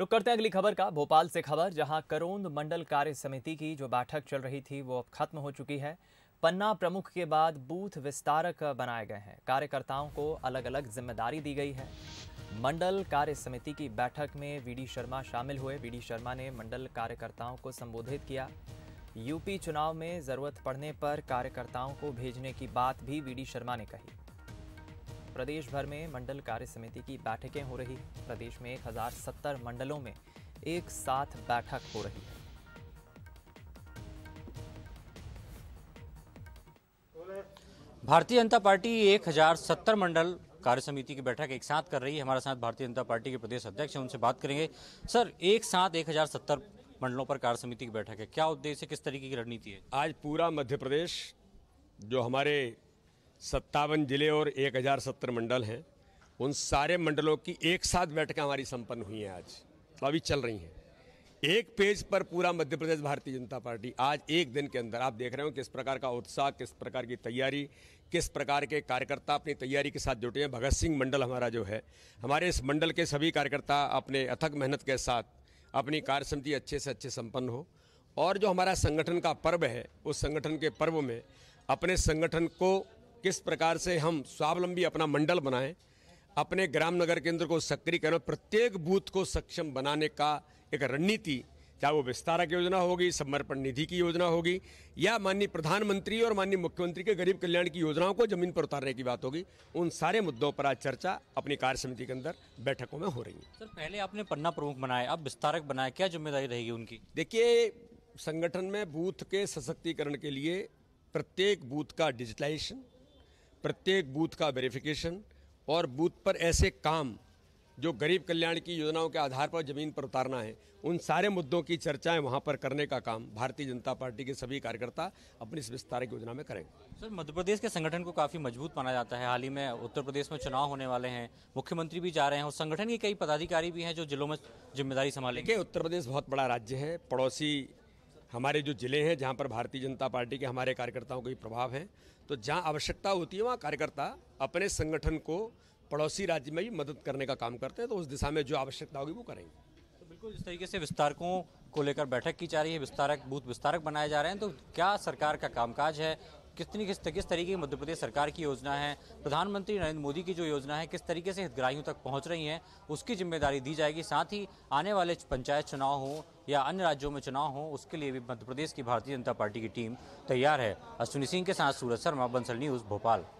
रुक करते हैं अगली खबर का भोपाल से खबर जहां करोंद मंडल कार्य समिति की जो बैठक चल रही थी वो अब खत्म हो चुकी है पन्ना प्रमुख के बाद बूथ विस्तारक बनाए गए हैं कार्यकर्ताओं को अलग अलग जिम्मेदारी दी गई है मंडल कार्य समिति की बैठक में वीडी शर्मा शामिल हुए वीडी शर्मा ने मंडल कार्यकर्ताओं को संबोधित किया यूपी चुनाव में ज़रूरत पड़ने पर कार्यकर्ताओं को भेजने की बात भी वीडी शर्मा ने कही प्रदेश भर में मंडल कार्य समिति की बैठकें हो रही प्रदेश में एक मंडलों में एक साथ बैठक हो रही है भारतीय जनता पार्टी 1070 मंडल कार्य समिति की बैठक एक साथ कर रही है हमारे साथ भारतीय जनता पार्टी के प्रदेश अध्यक्ष हैं उनसे बात करेंगे सर एक साथ 1070 मंडलों पर कार्य समिति की बैठक है क्या उद्देश्य किस तरीके की रणनीति है आज पूरा मध्य प्रदेश जो हमारे सत्तावन जिले और एक हज़ार सत्तर मंडल हैं उन सारे मंडलों की एक साथ बैठकें हमारी संपन्न हुई हैं आज अभी चल रही हैं एक पेज पर पूरा मध्य प्रदेश भारतीय जनता पार्टी आज एक दिन के अंदर आप देख रहे हो किस प्रकार का उत्साह किस प्रकार की तैयारी किस प्रकार के कार्यकर्ता अपनी तैयारी के साथ जुटे हैं भगत सिंह मंडल हमारा जो है हमारे इस मंडल के सभी कार्यकर्ता अपने अथक मेहनत के साथ अपनी कार्य समिति अच्छे से अच्छे संपन्न हो और जो हमारा संगठन का पर्व है उस संगठन के पर्व में अपने संगठन को किस प्रकार से हम स्वावलंबी अपना मंडल बनाएं अपने ग्राम नगर केंद्र को सक्रिय करें प्रत्येक बूथ को सक्षम बनाने का एक रणनीति चाहे वो विस्तारक योजना होगी समर्पण निधि की योजना होगी या माननीय प्रधानमंत्री और माननीय मुख्यमंत्री के गरीब कल्याण की योजनाओं को जमीन पर उतारने की बात होगी उन सारे मुद्दों पर आज चर्चा अपनी कार्य समिति के अंदर बैठकों में हो रही है सर पहले आपने पन्ना प्रमुख बनाए अब विस्तारक बनाए क्या जिम्मेदारी रहेगी उनकी देखिए संगठन में बूथ के सशक्तिकरण के लिए प्रत्येक बूथ का डिजिटलाइजेशन प्रत्येक बूथ का वेरिफिकेशन और बूथ पर ऐसे काम जो गरीब कल्याण की योजनाओं के आधार पर जमीन पर उतारना है उन सारे मुद्दों की चर्चाएं वहां पर करने का काम भारतीय जनता पार्टी के सभी कार्यकर्ता अपनी इस विस्तारक योजना में करेंगे सर मध्य प्रदेश के संगठन को काफ़ी मजबूत माना जाता है हाल ही में उत्तर प्रदेश में चुनाव होने वाले हैं मुख्यमंत्री भी जा रहे हैं और संगठन के कई पदाधिकारी भी हैं जो जिलों में जिम्मेदारी संभालेंगे उत्तर प्रदेश बहुत बड़ा राज्य है पड़ोसी हमारे जो ज़िले हैं जहाँ पर भारतीय जनता पार्टी के हमारे कार्यकर्ताओं का प्रभाव है तो जहाँ आवश्यकता होती है वहाँ कार्यकर्ता अपने संगठन को पड़ोसी राज्य में भी मदद करने का काम करते हैं तो उस दिशा में जो आवश्यकता होगी वो करेंगे तो बिल्कुल जिस तरीके से विस्तारकों को लेकर बैठक की जा रही है विस्तारक बूथ विस्तारक बनाए जा रहे हैं तो क्या सरकार का कामकाज है कितनी किस किस तरीके की मध्य प्रदेश सरकार की योजना है प्रधानमंत्री नरेंद्र मोदी की जो योजना है किस तरीके से हितग्राहियों तक पहुँच रही है उसकी जिम्मेदारी दी जाएगी साथ ही आने वाले पंचायत चुनाव हों या अन्य राज्यों में चुनाव हों उसके लिए भी मध्य प्रदेश की भारतीय जनता पार्टी की टीम तैयार है अश्विनी सिंह के साथ सूरज शर्मा बंसल न्यूज़ भोपाल